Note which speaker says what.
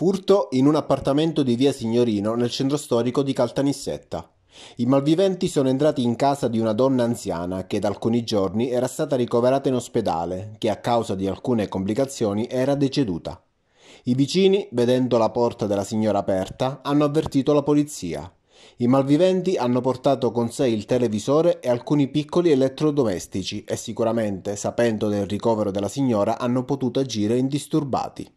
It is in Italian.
Speaker 1: Furto in un appartamento di via Signorino nel centro storico di Caltanissetta. I malviventi sono entrati in casa di una donna anziana che da alcuni giorni era stata ricoverata in ospedale, che a causa di alcune complicazioni era deceduta. I vicini, vedendo la porta della signora aperta, hanno avvertito la polizia. I malviventi hanno portato con sé il televisore e alcuni piccoli elettrodomestici e sicuramente, sapendo del ricovero della signora, hanno potuto agire indisturbati.